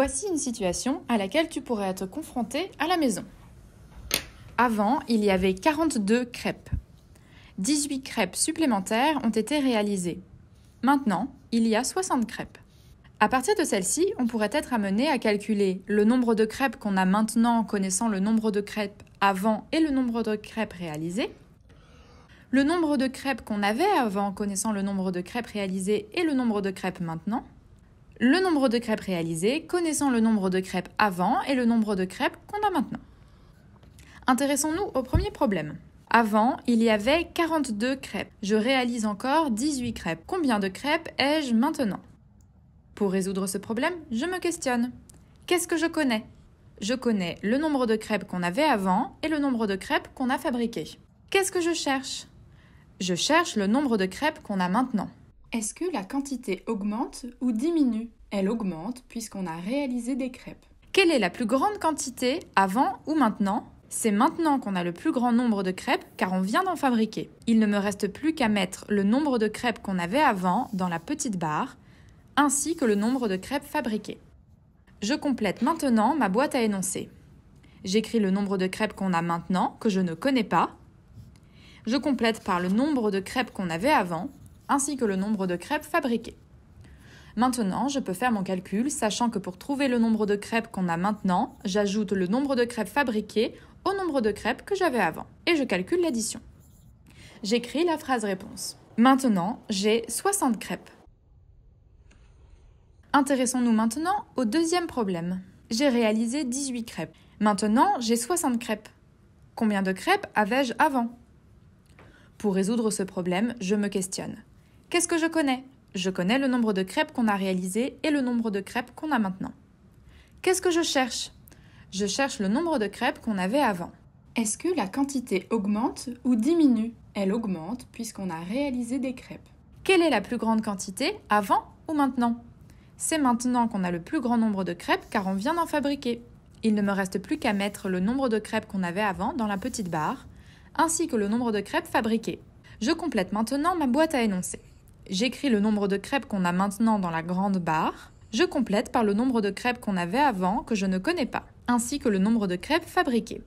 Voici une situation à laquelle tu pourrais être confronté à la maison. Avant, il y avait 42 crêpes. 18 crêpes supplémentaires ont été réalisées. Maintenant, il y a 60 crêpes. À partir de celle-ci, on pourrait être amené à calculer le nombre de crêpes qu'on a maintenant en connaissant le nombre de crêpes avant et le nombre de crêpes réalisées, le nombre de crêpes qu'on avait avant en connaissant le nombre de crêpes réalisées et le nombre de crêpes maintenant, le nombre de crêpes réalisées, connaissant le nombre de crêpes avant et le nombre de crêpes qu'on a maintenant. Intéressons-nous au premier problème. Avant, il y avait 42 crêpes. Je réalise encore 18 crêpes. Combien de crêpes ai-je maintenant Pour résoudre ce problème, je me questionne. Qu'est-ce que je connais Je connais le nombre de crêpes qu'on avait avant et le nombre de crêpes qu'on a fabriquées. Qu'est-ce que je cherche Je cherche le nombre de crêpes qu'on a maintenant. Est-ce que la quantité augmente ou diminue Elle augmente puisqu'on a réalisé des crêpes. Quelle est la plus grande quantité avant ou maintenant c'est maintenant qu'on a le plus grand nombre de crêpes car on vient d'en fabriquer. Il ne me reste plus qu'à mettre le nombre de crêpes qu'on avait avant dans la petite barre, ainsi que le nombre de crêpes fabriquées. Je complète maintenant ma boîte à énoncer. J'écris le nombre de crêpes qu'on a maintenant, que je ne connais pas. Je complète par le nombre de crêpes qu'on avait avant, ainsi que le nombre de crêpes fabriquées. Maintenant, je peux faire mon calcul, sachant que pour trouver le nombre de crêpes qu'on a maintenant, j'ajoute le nombre de crêpes fabriquées au nombre de crêpes que j'avais avant, et je calcule l'addition. J'écris la phrase réponse. Maintenant, j'ai 60 crêpes. Intéressons-nous maintenant au deuxième problème. J'ai réalisé 18 crêpes. Maintenant, j'ai 60 crêpes. Combien de crêpes avais-je avant Pour résoudre ce problème, je me questionne. Qu'est-ce que je connais Je connais le nombre de crêpes qu'on a réalisées et le nombre de crêpes qu'on a maintenant. Qu'est-ce que je cherche Je cherche le nombre de crêpes qu'on avait avant. Est-ce que la quantité augmente ou diminue Elle augmente puisqu'on a réalisé des crêpes. Quelle est la plus grande quantité, avant ou maintenant C'est maintenant qu'on a le plus grand nombre de crêpes car on vient d'en fabriquer. Il ne me reste plus qu'à mettre le nombre de crêpes qu'on avait avant dans la petite barre, ainsi que le nombre de crêpes fabriquées. Je complète maintenant ma boîte à énoncer. J'écris le nombre de crêpes qu'on a maintenant dans la grande barre. Je complète par le nombre de crêpes qu'on avait avant que je ne connais pas, ainsi que le nombre de crêpes fabriquées.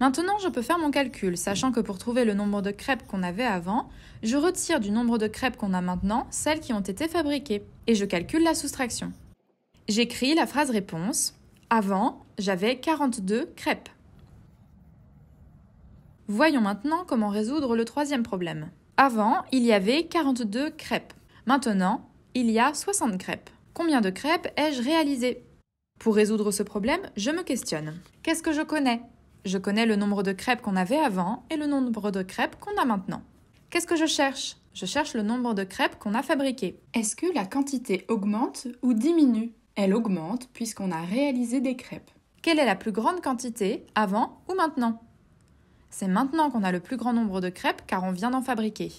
Maintenant, je peux faire mon calcul, sachant que pour trouver le nombre de crêpes qu'on avait avant, je retire du nombre de crêpes qu'on a maintenant celles qui ont été fabriquées, et je calcule la soustraction. J'écris la phrase réponse. Avant, j'avais 42 crêpes. Voyons maintenant comment résoudre le troisième problème. Avant, il y avait 42 crêpes. Maintenant, il y a 60 crêpes. Combien de crêpes ai-je réalisé Pour résoudre ce problème, je me questionne. Qu'est-ce que je connais Je connais le nombre de crêpes qu'on avait avant et le nombre de crêpes qu'on a maintenant. Qu'est-ce que je cherche Je cherche le nombre de crêpes qu'on a fabriquées. Est-ce que la quantité augmente ou diminue Elle augmente puisqu'on a réalisé des crêpes. Quelle est la plus grande quantité, avant ou maintenant c'est maintenant qu'on a le plus grand nombre de crêpes car on vient d'en fabriquer.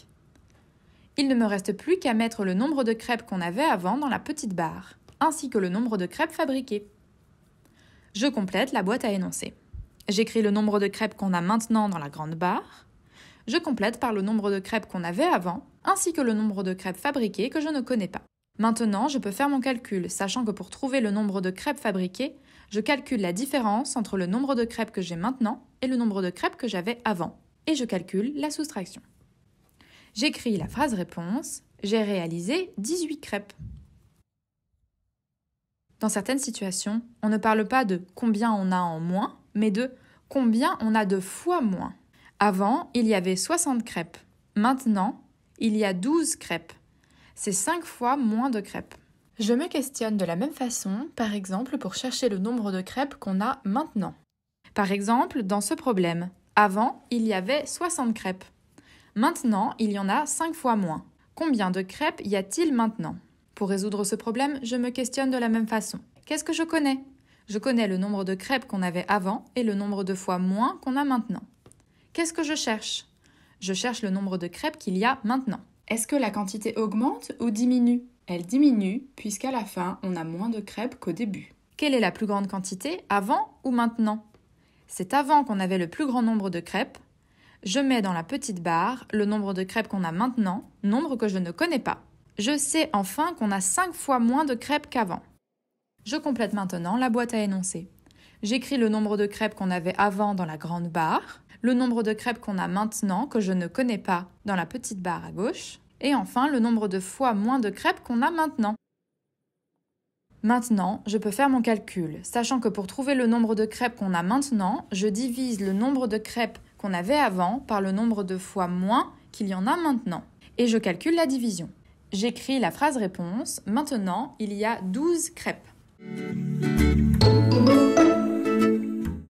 Il ne me reste plus qu'à mettre le nombre de crêpes qu'on avait avant dans la petite barre, ainsi que le nombre de crêpes fabriquées. Je complète la boîte à énoncer. J'écris le nombre de crêpes qu'on a maintenant dans la grande barre. Je complète par le nombre de crêpes qu'on avait avant, ainsi que le nombre de crêpes fabriquées que je ne connais pas. Maintenant, je peux faire mon calcul, sachant que pour trouver le nombre de crêpes fabriquées, je calcule la différence entre le nombre de crêpes que j'ai maintenant et le nombre de crêpes que j'avais avant, et je calcule la soustraction. J'écris la phrase réponse, j'ai réalisé 18 crêpes. Dans certaines situations, on ne parle pas de combien on a en moins, mais de combien on a de fois moins. Avant, il y avait 60 crêpes. Maintenant, il y a 12 crêpes. C'est 5 fois moins de crêpes. Je me questionne de la même façon, par exemple, pour chercher le nombre de crêpes qu'on a maintenant. Par exemple, dans ce problème, avant, il y avait 60 crêpes. Maintenant, il y en a 5 fois moins. Combien de crêpes y a-t-il maintenant Pour résoudre ce problème, je me questionne de la même façon. Qu'est-ce que je connais Je connais le nombre de crêpes qu'on avait avant et le nombre de fois moins qu'on a maintenant. Qu'est-ce que je cherche Je cherche le nombre de crêpes qu'il y a maintenant. Est-ce que la quantité augmente ou diminue elle diminue puisqu'à la fin, on a moins de crêpes qu'au début. Quelle est la plus grande quantité, avant ou maintenant C'est avant qu'on avait le plus grand nombre de crêpes. Je mets dans la petite barre le nombre de crêpes qu'on a maintenant, nombre que je ne connais pas. Je sais enfin qu'on a 5 fois moins de crêpes qu'avant. Je complète maintenant la boîte à énoncer. J'écris le nombre de crêpes qu'on avait avant dans la grande barre, le nombre de crêpes qu'on a maintenant que je ne connais pas dans la petite barre à gauche, et enfin, le nombre de fois moins de crêpes qu'on a maintenant. Maintenant, je peux faire mon calcul, sachant que pour trouver le nombre de crêpes qu'on a maintenant, je divise le nombre de crêpes qu'on avait avant par le nombre de fois moins qu'il y en a maintenant. Et je calcule la division. J'écris la phrase réponse. Maintenant, il y a 12 crêpes.